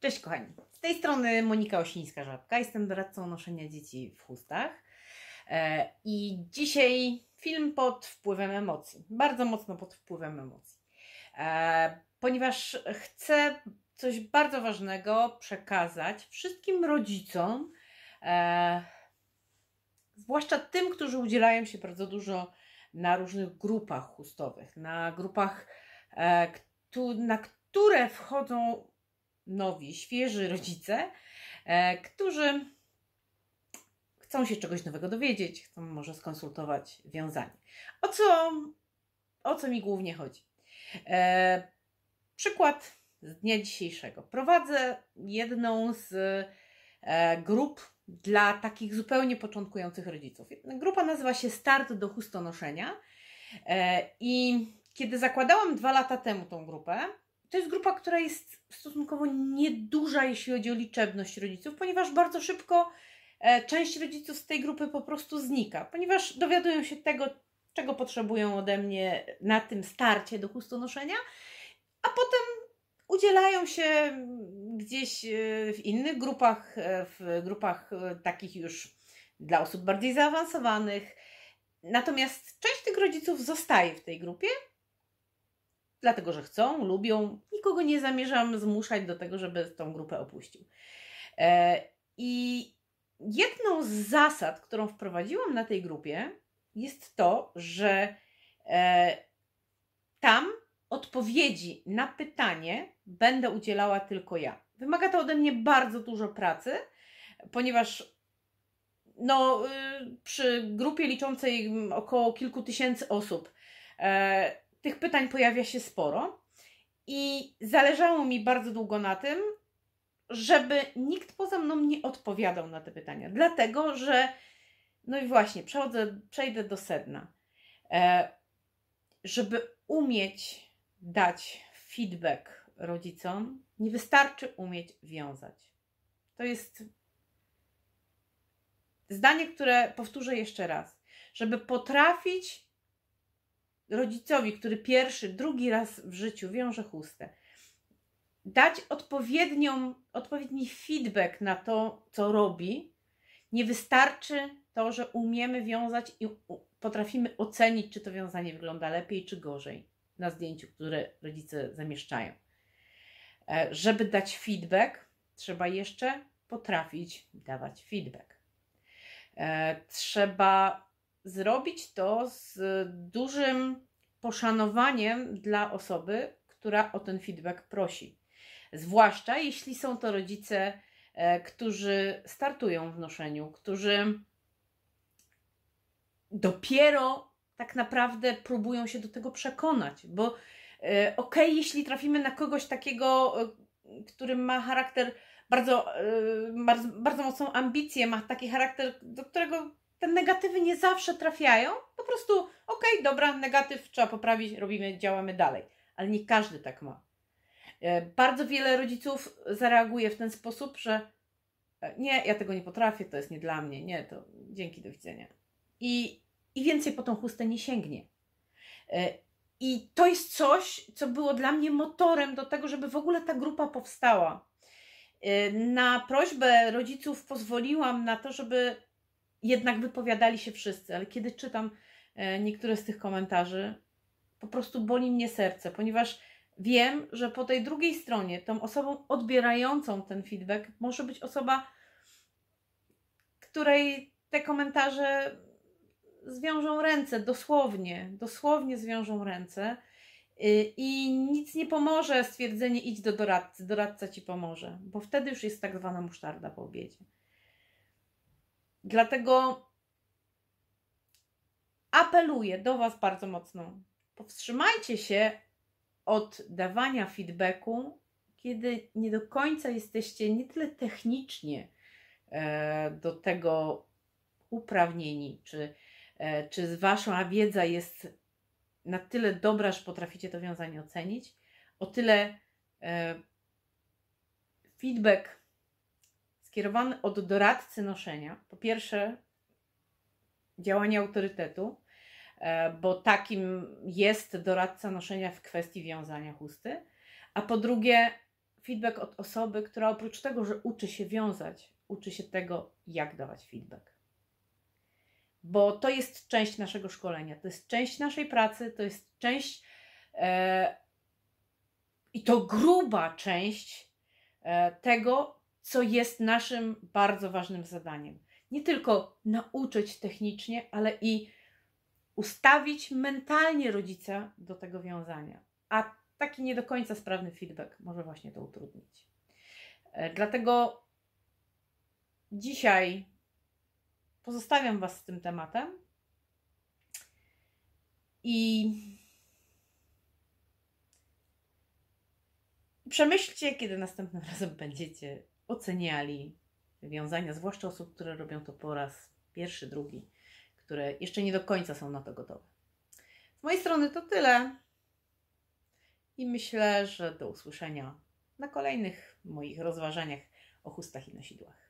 Cześć kochani, z tej strony Monika Osińska-Żabka, jestem doradcą noszenia dzieci w chustach e, i dzisiaj film pod wpływem emocji, bardzo mocno pod wpływem emocji, e, ponieważ chcę coś bardzo ważnego przekazać wszystkim rodzicom, e, zwłaszcza tym, którzy udzielają się bardzo dużo na różnych grupach chustowych, na grupach, na które wchodzą nowi, świeży rodzice, e, którzy chcą się czegoś nowego dowiedzieć, chcą może skonsultować wiązanie. O co, o co mi głównie chodzi? E, przykład z dnia dzisiejszego. Prowadzę jedną z e, grup dla takich zupełnie początkujących rodziców. Grupa nazywa się Start do chustonoszenia i kiedy zakładałam dwa lata temu tą grupę, to jest grupa, która jest stosunkowo nieduża, jeśli chodzi o liczebność rodziców, ponieważ bardzo szybko e, część rodziców z tej grupy po prostu znika, ponieważ dowiadują się tego, czego potrzebują ode mnie na tym starcie do chustonoszenia, a potem udzielają się gdzieś e, w innych grupach, e, w grupach takich już dla osób bardziej zaawansowanych. Natomiast część tych rodziców zostaje w tej grupie, dlatego że chcą, lubią. Nikogo nie zamierzam zmuszać do tego, żeby tą grupę opuścił. E, I jedną z zasad, którą wprowadziłam na tej grupie, jest to, że e, tam odpowiedzi na pytanie będę udzielała tylko ja. Wymaga to ode mnie bardzo dużo pracy, ponieważ no, y, przy grupie liczącej około kilku tysięcy osób e, tych pytań pojawia się sporo i zależało mi bardzo długo na tym, żeby nikt poza mną nie odpowiadał na te pytania, dlatego że, no i właśnie, przechodzę, przejdę do sedna. E, żeby umieć dać feedback rodzicom, nie wystarczy umieć wiązać. To jest zdanie, które powtórzę jeszcze raz. Żeby potrafić rodzicowi, który pierwszy, drugi raz w życiu wiąże chustę, dać odpowiednią, odpowiedni feedback na to, co robi. Nie wystarczy to, że umiemy wiązać i potrafimy ocenić, czy to wiązanie wygląda lepiej, czy gorzej na zdjęciu, które rodzice zamieszczają. E, żeby dać feedback, trzeba jeszcze potrafić dawać feedback. E, trzeba zrobić to z dużym poszanowaniem dla osoby, która o ten feedback prosi. Zwłaszcza jeśli są to rodzice, e, którzy startują w noszeniu, którzy dopiero tak naprawdę próbują się do tego przekonać, bo e, okej, okay, jeśli trafimy na kogoś takiego, e, który ma charakter bardzo, bardzo mocną ambicję, ma taki charakter, do którego te negatywy nie zawsze trafiają. Po prostu, okej, okay, dobra, negatyw trzeba poprawić, robimy, działamy dalej. Ale nie każdy tak ma. E, bardzo wiele rodziców zareaguje w ten sposób, że e, nie, ja tego nie potrafię, to jest nie dla mnie, nie, to dzięki, do widzenia. I, i więcej po tą chustę nie sięgnie. E, I to jest coś, co było dla mnie motorem do tego, żeby w ogóle ta grupa powstała. Na prośbę rodziców pozwoliłam na to, żeby jednak wypowiadali się wszyscy, ale kiedy czytam e, niektóre z tych komentarzy, po prostu boli mnie serce, ponieważ wiem, że po tej drugiej stronie, tą osobą odbierającą ten feedback, może być osoba, której te komentarze zwiążą ręce, dosłownie, dosłownie zwiążą ręce. Y, I nic nie pomoże stwierdzenie idź do doradcy, doradca ci pomoże, bo wtedy już jest tak zwana musztarda po obiedzie. Dlatego apeluję do Was bardzo mocno. Powstrzymajcie się od dawania feedbacku, kiedy nie do końca jesteście nie tyle technicznie e, do tego uprawnieni, czy, e, czy Wasza wiedza jest na tyle dobra, że potraficie to wiązanie ocenić, o tyle e, feedback skierowany od doradcy noszenia, po pierwsze działanie autorytetu, e, bo takim jest doradca noszenia w kwestii wiązania chusty, a po drugie feedback od osoby, która oprócz tego, że uczy się wiązać, uczy się tego, jak dawać feedback. Bo to jest część naszego szkolenia, to jest część naszej pracy, to jest część e, i to gruba część e, tego, co jest naszym bardzo ważnym zadaniem. Nie tylko nauczyć technicznie, ale i ustawić mentalnie rodzica do tego wiązania. A taki nie do końca sprawny feedback może właśnie to utrudnić. E, dlatego dzisiaj pozostawiam Was z tym tematem i przemyślcie, kiedy następnym razem będziecie oceniali wiązania, zwłaszcza osób, które robią to po raz pierwszy, drugi, które jeszcze nie do końca są na to gotowe. Z mojej strony to tyle i myślę, że do usłyszenia na kolejnych moich rozważaniach o chustach i nosidłach.